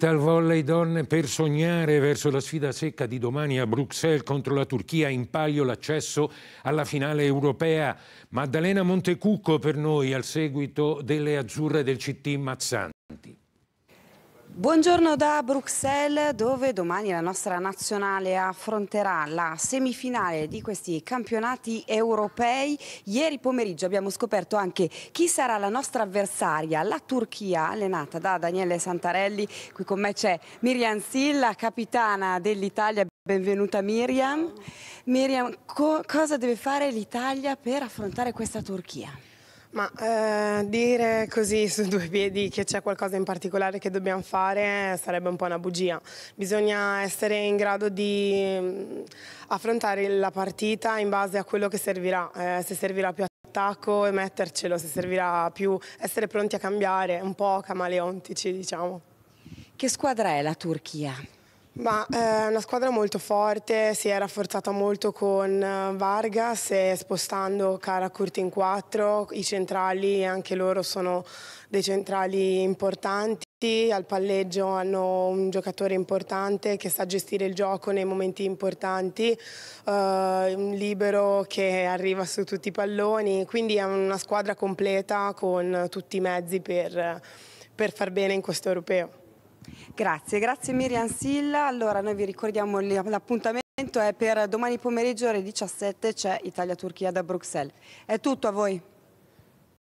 Al volley donne per sognare verso la sfida secca di domani a Bruxelles contro la Turchia in palio l'accesso alla finale europea. Maddalena Montecucco per noi al seguito delle azzurre del CT Mazzanti. Buongiorno da Bruxelles dove domani la nostra nazionale affronterà la semifinale di questi campionati europei. Ieri pomeriggio abbiamo scoperto anche chi sarà la nostra avversaria, la Turchia, allenata da Daniele Santarelli. Qui con me c'è Miriam Silla, capitana dell'Italia. Benvenuta Miriam. Miriam, co cosa deve fare l'Italia per affrontare questa Turchia? Ma eh, dire così su due piedi che c'è qualcosa in particolare che dobbiamo fare eh, sarebbe un po' una bugia. Bisogna essere in grado di mm, affrontare la partita in base a quello che servirà, eh, se servirà più attacco e mettercelo, se servirà più essere pronti a cambiare, un po' camaleontici diciamo. Che squadra è la Turchia? Ma è eh, una squadra molto forte, si è rafforzata molto con eh, Vargas e spostando Cara Curti in quattro, i centrali anche loro sono dei centrali importanti al palleggio hanno un giocatore importante che sa gestire il gioco nei momenti importanti, eh, libero che arriva su tutti i palloni, quindi è una squadra completa con tutti i mezzi per, per far bene in questo europeo. Grazie, grazie Miriam Silla. Allora noi vi ricordiamo l'appuntamento è per domani pomeriggio alle 17 c'è Italia-Turchia da Bruxelles. È tutto a voi.